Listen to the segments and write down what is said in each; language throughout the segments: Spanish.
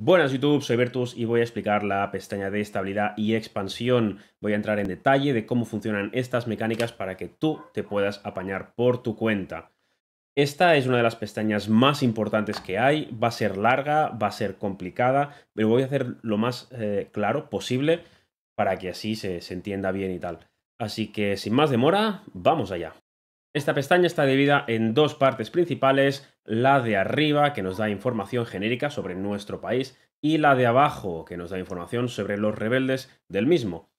Buenas YouTube, soy Bertus y voy a explicar la pestaña de estabilidad y expansión. Voy a entrar en detalle de cómo funcionan estas mecánicas para que tú te puedas apañar por tu cuenta. Esta es una de las pestañas más importantes que hay, va a ser larga, va a ser complicada, pero voy a hacer lo más eh, claro posible para que así se entienda bien y tal. Así que sin más demora, vamos allá. Esta pestaña está dividida en dos partes principales, la de arriba, que nos da información genérica sobre nuestro país, y la de abajo, que nos da información sobre los rebeldes del mismo.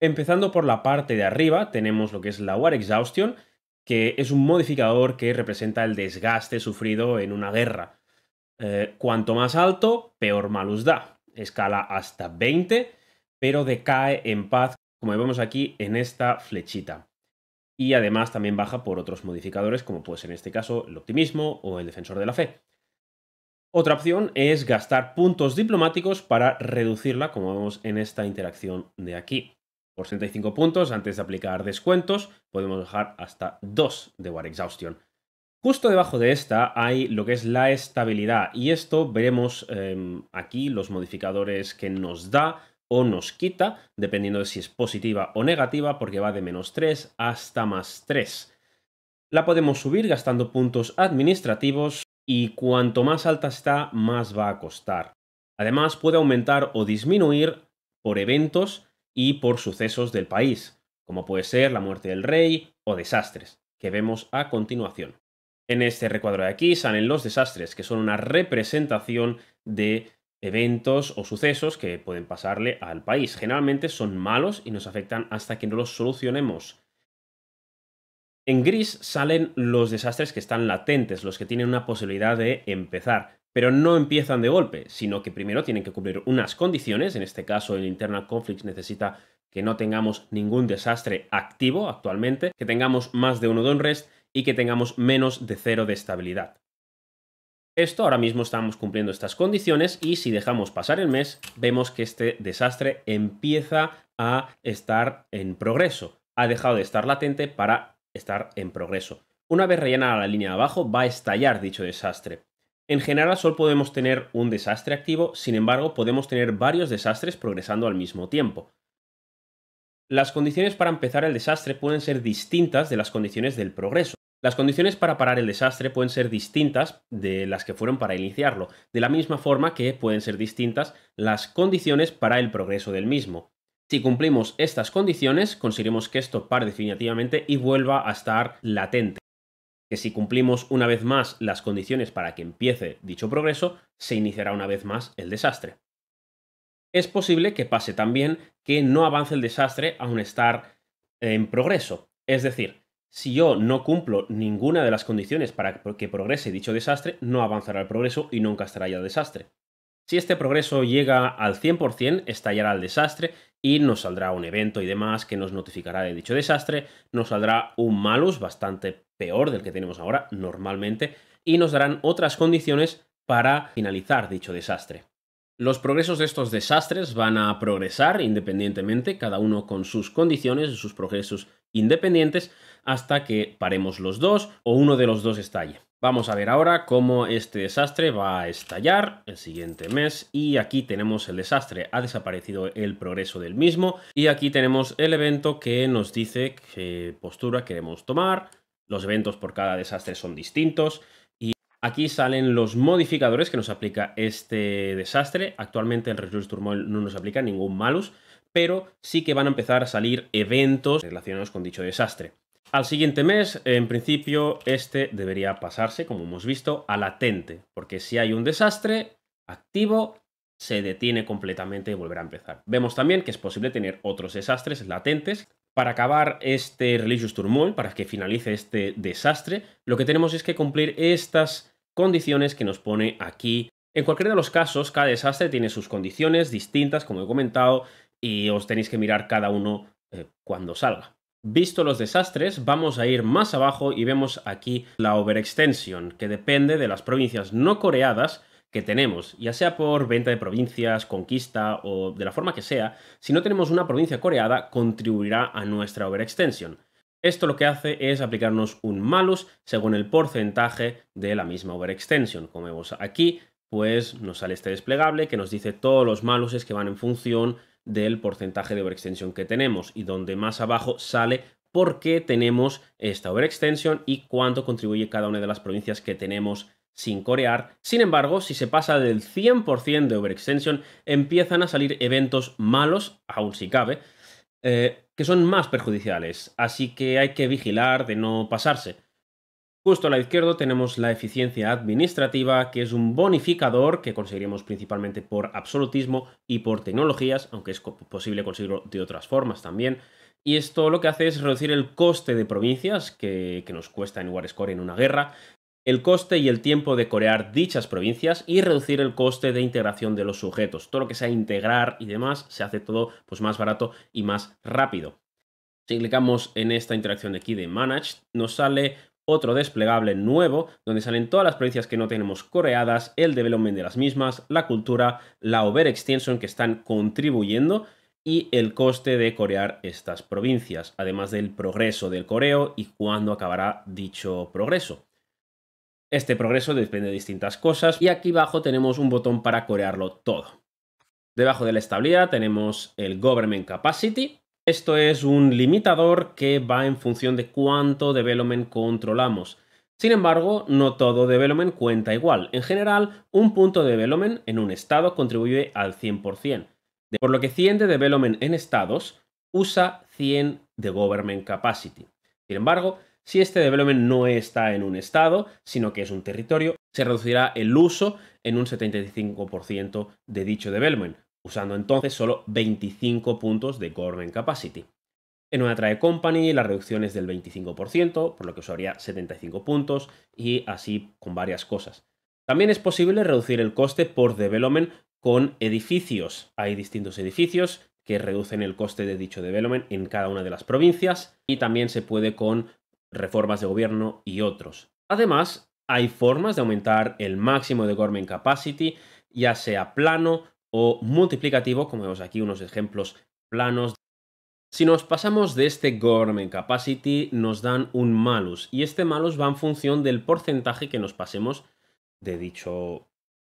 Empezando por la parte de arriba, tenemos lo que es la War Exhaustion, que es un modificador que representa el desgaste sufrido en una guerra. Eh, cuanto más alto, peor malus da. Escala hasta 20, pero decae en paz, como vemos aquí en esta flechita y además también baja por otros modificadores como pues en este caso el optimismo o el defensor de la fe. Otra opción es gastar puntos diplomáticos para reducirla, como vemos en esta interacción de aquí. Por 35 puntos, antes de aplicar descuentos, podemos dejar hasta 2 de War Exhaustion. Justo debajo de esta hay lo que es la estabilidad y esto veremos em, aquí los modificadores que nos da o nos quita, dependiendo de si es positiva o negativa, porque va de menos 3 hasta más 3. La podemos subir gastando puntos administrativos y cuanto más alta está, más va a costar. Además, puede aumentar o disminuir por eventos y por sucesos del país, como puede ser la muerte del rey o desastres, que vemos a continuación. En este recuadro de aquí salen los desastres, que son una representación de eventos o sucesos que pueden pasarle al país. Generalmente son malos y nos afectan hasta que no los solucionemos. En gris salen los desastres que están latentes, los que tienen una posibilidad de empezar, pero no empiezan de golpe, sino que primero tienen que cumplir unas condiciones, en este caso el Internal Conflict necesita que no tengamos ningún desastre activo actualmente, que tengamos más de uno de un rest y que tengamos menos de cero de estabilidad. Esto ahora mismo estamos cumpliendo estas condiciones y si dejamos pasar el mes, vemos que este desastre empieza a estar en progreso. Ha dejado de estar latente para estar en progreso. Una vez rellenada la línea de abajo, va a estallar dicho desastre. En general solo podemos tener un desastre activo, sin embargo podemos tener varios desastres progresando al mismo tiempo. Las condiciones para empezar el desastre pueden ser distintas de las condiciones del progreso. Las condiciones para parar el desastre pueden ser distintas de las que fueron para iniciarlo, de la misma forma que pueden ser distintas las condiciones para el progreso del mismo. Si cumplimos estas condiciones, conseguiremos que esto pare definitivamente y vuelva a estar latente. Que si cumplimos una vez más las condiciones para que empiece dicho progreso, se iniciará una vez más el desastre. Es posible que pase también que no avance el desastre aún estar en progreso. Es decir, si yo no cumplo ninguna de las condiciones para que progrese dicho desastre, no avanzará el progreso y nunca estará el desastre. Si este progreso llega al 100%, estallará el desastre y nos saldrá un evento y demás que nos notificará de dicho desastre, nos saldrá un malus bastante peor del que tenemos ahora normalmente y nos darán otras condiciones para finalizar dicho desastre. Los progresos de estos desastres van a progresar independientemente, cada uno con sus condiciones, y sus progresos independientes hasta que paremos los dos o uno de los dos estalle. Vamos a ver ahora cómo este desastre va a estallar el siguiente mes y aquí tenemos el desastre, ha desaparecido el progreso del mismo y aquí tenemos el evento que nos dice qué postura queremos tomar, los eventos por cada desastre son distintos y aquí salen los modificadores que nos aplica este desastre, actualmente el Resource Turmoil no nos aplica ningún malus, pero sí que van a empezar a salir eventos relacionados con dicho desastre. Al siguiente mes, en principio, este debería pasarse, como hemos visto, a latente, porque si hay un desastre activo, se detiene completamente y volverá a empezar. Vemos también que es posible tener otros desastres latentes. Para acabar este Religious Turmoil, para que finalice este desastre, lo que tenemos es que cumplir estas condiciones que nos pone aquí. En cualquiera de los casos, cada desastre tiene sus condiciones distintas, como he comentado, y os tenéis que mirar cada uno eh, cuando salga. Visto los desastres, vamos a ir más abajo y vemos aquí la overextension, que depende de las provincias no coreadas que tenemos, ya sea por venta de provincias, conquista o de la forma que sea, si no tenemos una provincia coreada, contribuirá a nuestra overextension. Esto lo que hace es aplicarnos un malus según el porcentaje de la misma overextension. Como vemos aquí, pues nos sale este desplegable que nos dice todos los maluses que van en función del porcentaje de overextension que tenemos y donde más abajo sale por qué tenemos esta overextension y cuánto contribuye cada una de las provincias que tenemos sin corear. Sin embargo, si se pasa del 100% de overextension, empiezan a salir eventos malos, aún si cabe, eh, que son más perjudiciales. Así que hay que vigilar de no pasarse. Justo a la izquierda tenemos la eficiencia administrativa, que es un bonificador que conseguiremos principalmente por absolutismo y por tecnologías, aunque es posible conseguirlo de otras formas también. Y esto lo que hace es reducir el coste de provincias que, que nos cuesta en Warscore en una guerra, el coste y el tiempo de corear dichas provincias y reducir el coste de integración de los sujetos. Todo lo que sea integrar y demás se hace todo pues, más barato y más rápido. Si clicamos en esta interacción de aquí de Manage, nos sale otro desplegable nuevo donde salen todas las provincias que no tenemos coreadas, el development de las mismas, la cultura, la over extension que están contribuyendo y el coste de corear estas provincias, además del progreso del coreo y cuándo acabará dicho progreso. Este progreso depende de distintas cosas y aquí abajo tenemos un botón para corearlo todo. Debajo de la estabilidad tenemos el Government Capacity, esto es un limitador que va en función de cuánto development controlamos. Sin embargo, no todo development cuenta igual. En general, un punto de development en un estado contribuye al 100%, por lo que 100 de development en estados usa 100 de government capacity. Sin embargo, si este development no está en un estado, sino que es un territorio, se reducirá el uso en un 75% de dicho development, usando entonces solo 25 puntos de Government Capacity. En una trae company la reducción es del 25%, por lo que usaría 75 puntos y así con varias cosas. También es posible reducir el coste por development con edificios. Hay distintos edificios que reducen el coste de dicho development en cada una de las provincias y también se puede con reformas de gobierno y otros. Además, hay formas de aumentar el máximo de government capacity, ya sea plano o multiplicativo, como vemos aquí unos ejemplos planos. Si nos pasamos de este Gorman Capacity, nos dan un malus, y este malus va en función del porcentaje que nos pasemos de dicho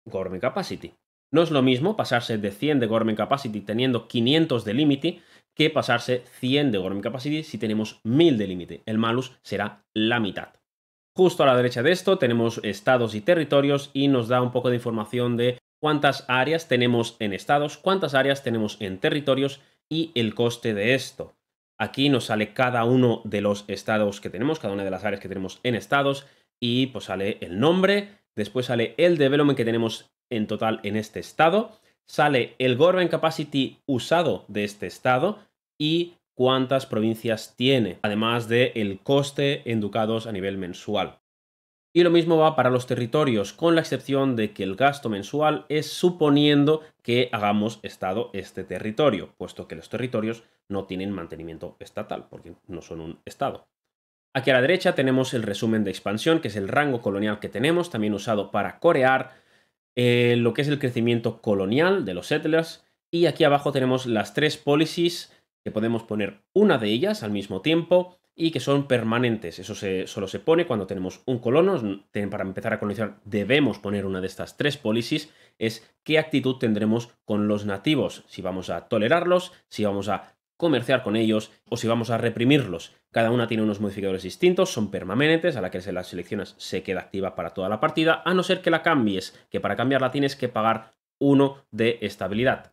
Gorman Capacity. No es lo mismo pasarse de 100 de Gorman Capacity teniendo 500 de límite que pasarse 100 de Gorman Capacity si tenemos 1000 de límite. El malus será la mitad. Justo a la derecha de esto tenemos estados y territorios y nos da un poco de información de cuántas áreas tenemos en estados, cuántas áreas tenemos en territorios y el coste de esto. Aquí nos sale cada uno de los estados que tenemos, cada una de las áreas que tenemos en estados y pues sale el nombre, después sale el development que tenemos en total en este estado, sale el government capacity usado de este estado y cuántas provincias tiene, además del el coste en ducados a nivel mensual. Y lo mismo va para los territorios, con la excepción de que el gasto mensual es suponiendo que hagamos Estado este territorio, puesto que los territorios no tienen mantenimiento estatal, porque no son un Estado. Aquí a la derecha tenemos el resumen de expansión, que es el rango colonial que tenemos, también usado para corear eh, lo que es el crecimiento colonial de los settlers. Y aquí abajo tenemos las tres policies, que podemos poner una de ellas al mismo tiempo, y que son permanentes. Eso solo se pone cuando tenemos un colono. Para empezar a colonizar debemos poner una de estas tres policies. Es qué actitud tendremos con los nativos. Si vamos a tolerarlos, si vamos a comerciar con ellos o si vamos a reprimirlos. Cada una tiene unos modificadores distintos, son permanentes, a la que se las seleccionas se queda activa para toda la partida, a no ser que la cambies, que para cambiarla tienes que pagar uno de estabilidad.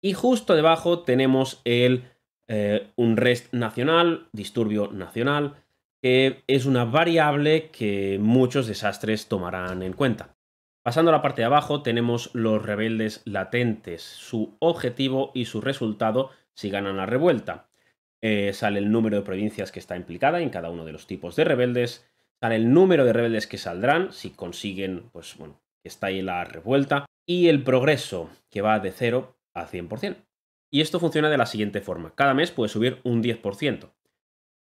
Y justo debajo tenemos el eh, un REST nacional, disturbio nacional, que es una variable que muchos desastres tomarán en cuenta. Pasando a la parte de abajo tenemos los rebeldes latentes, su objetivo y su resultado si ganan la revuelta. Eh, sale el número de provincias que está implicada en cada uno de los tipos de rebeldes, sale el número de rebeldes que saldrán si consiguen, pues bueno, que está ahí la revuelta, y el progreso que va de 0 a 100%. Y esto funciona de la siguiente forma. Cada mes puede subir un 10%.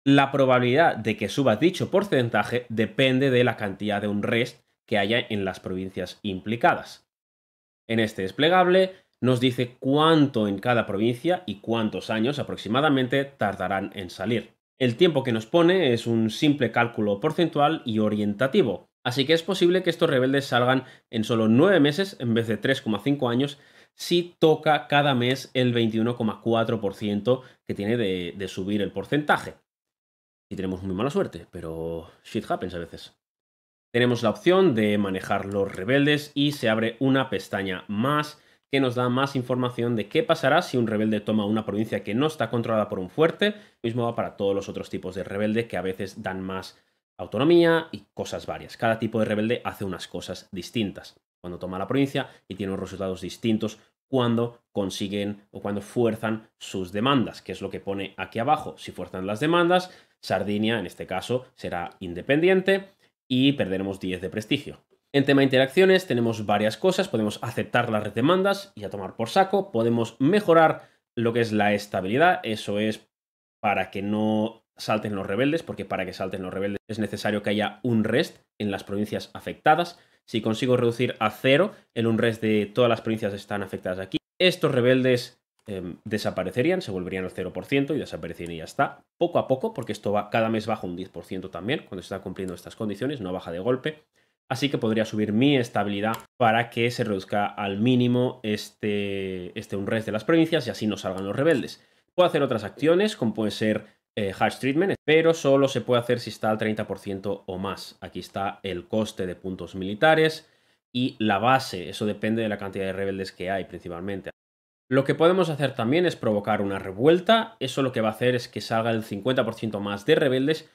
La probabilidad de que suba dicho porcentaje depende de la cantidad de un REST que haya en las provincias implicadas. En este desplegable nos dice cuánto en cada provincia y cuántos años aproximadamente tardarán en salir. El tiempo que nos pone es un simple cálculo porcentual y orientativo, así que es posible que estos rebeldes salgan en solo 9 meses en vez de 3,5 años si toca cada mes el 21,4% que tiene de, subir el porcentaje. Y tenemos muy mala suerte, pero shit happens a veces. Tenemos la opción de manejar los rebeldes y se abre una pestaña más que nos da más información de qué pasará si un rebelde toma una provincia que no está controlada por un fuerte. Lo Mismo va para todos los otros tipos de rebeldes que a veces dan más autonomía y cosas varias. Cada tipo de rebelde hace unas cosas distintas cuando toma la provincia y tiene unos resultados distintos cuando consiguen o cuando fuerzan sus demandas, que es lo que pone aquí abajo. Si fuerzan las demandas, Sardinia en este caso será independiente y perderemos 10 de prestigio. En tema de interacciones tenemos varias cosas, podemos aceptar las demandas y a tomar por saco, podemos mejorar lo que es la estabilidad, eso es para que no salten los rebeldes, porque para que salten los rebeldes es necesario que haya un rest en las provincias afectadas, si consigo reducir a cero el unrest de todas las provincias están afectadas aquí, estos rebeldes em, desaparecerían, se volverían al 0% y desaparecerían y ya está. Poco a poco, porque esto va, cada mes baja un 10% también, cuando se están cumpliendo estas condiciones, no baja de golpe. Así que podría subir mi estabilidad para que se reduzca al mínimo este, este unrest de las provincias y así no salgan los rebeldes. Puedo hacer otras acciones, como puede ser eh, hash treatment, pero solo se puede hacer si está al 30% o más. Aquí está el coste de puntos militares y la base, eso depende de la cantidad de rebeldes que hay principalmente. Lo que podemos hacer también es provocar una revuelta, eso lo que va a hacer es que salga el 50% más de rebeldes,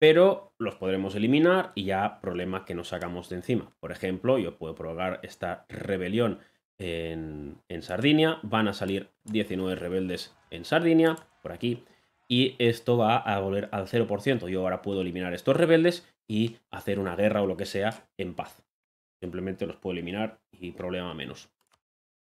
pero los podremos eliminar y ya problema que nos sacamos de encima. Por ejemplo, yo puedo provocar esta rebelión en, en Sardinia, van a salir 19 rebeldes en Sardinia, por aquí, y esto va a volver al 0%. Yo ahora puedo eliminar estos rebeldes y hacer una guerra o lo que sea en paz. Simplemente los puedo eliminar y problema menos.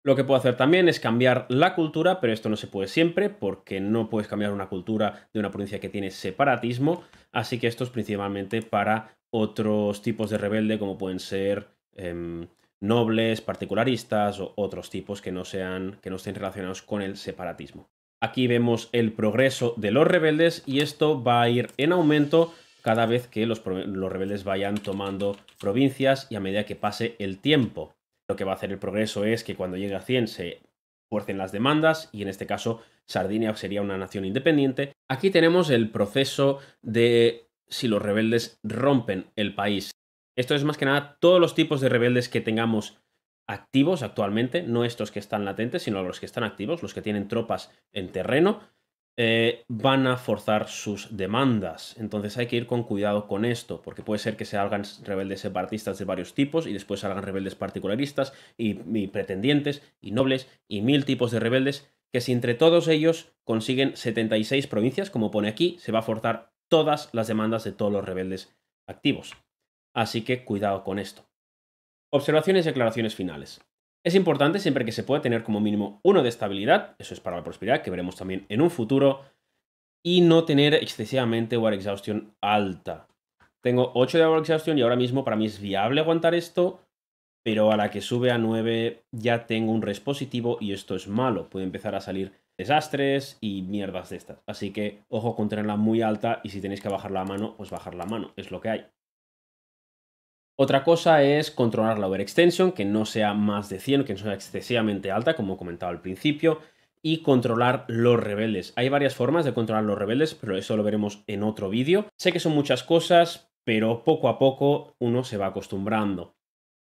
Lo que puedo hacer también es cambiar la cultura, pero esto no se puede siempre porque no puedes cambiar una cultura de una provincia que tiene separatismo, así que esto es principalmente para otros tipos de rebelde como pueden ser em, nobles, particularistas o otros tipos que no, sean, que no estén relacionados con el separatismo. Aquí vemos el progreso de los rebeldes y esto va a ir en aumento cada vez que los, rebeldes vayan tomando provincias y a medida que pase el tiempo. Lo que va a hacer el progreso es que cuando llegue a 100 se fuercen las demandas y en este caso Sardinia sería una nación independiente. Aquí tenemos el proceso de si los rebeldes rompen el país. Esto es más que nada todos los tipos de rebeldes que tengamos activos actualmente, no estos que están latentes, sino los que están activos, los que tienen tropas en terreno, eh, van a forzar sus demandas. Entonces hay que ir con cuidado con esto, porque puede ser que se hagan rebeldes separatistas de varios tipos y después salgan rebeldes particularistas y, pretendientes y nobles y mil tipos de rebeldes que si entre todos ellos consiguen 76 provincias, como pone aquí, se va a forzar todas las demandas de todos los rebeldes activos. Así que cuidado con esto. Observaciones y aclaraciones finales. Es importante siempre que se pueda tener como mínimo uno de estabilidad, eso es para la prosperidad, que veremos también en un futuro, y no tener excesivamente War Exhaustion alta. Tengo 8 de War Exhaustion y ahora mismo para mí es viable aguantar esto, pero a la que sube a 9 ya tengo un res positivo y esto es malo. Puede empezar a salir desastres y mierdas de estas. Así que ojo con tenerla muy alta y si tenéis que bajar la mano, os pues bajar la mano, es lo que hay. Otra cosa es controlar la overextension, que no sea más de 100, que no sea excesivamente alta, como comentaba al principio, y controlar los rebeldes. Hay varias formas de controlar los rebeldes, pero eso lo veremos en otro vídeo. Sé que son muchas cosas, pero poco a poco uno se va acostumbrando.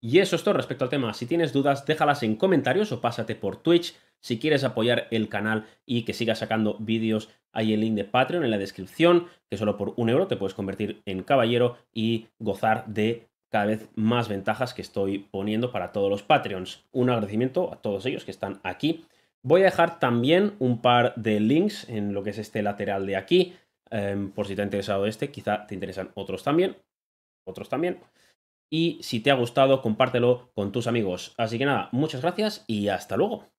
Y eso es todo respecto al tema. Si tienes dudas, déjalas en comentarios o pásate por Twitch si quieres apoyar el canal y que siga sacando vídeos. Hay el link de Patreon en la descripción, que solo por un euro te puedes convertir en caballero y gozar de cada vez más ventajas que estoy poniendo para todos los Patreons. Un agradecimiento a todos ellos que están aquí. Voy a dejar también un par de links en lo que es este lateral de aquí, em, por si te ha interesado este, quizá te interesan otros también, otros también. Y si te ha gustado, compártelo con tus amigos. Así que nada, muchas gracias y hasta luego.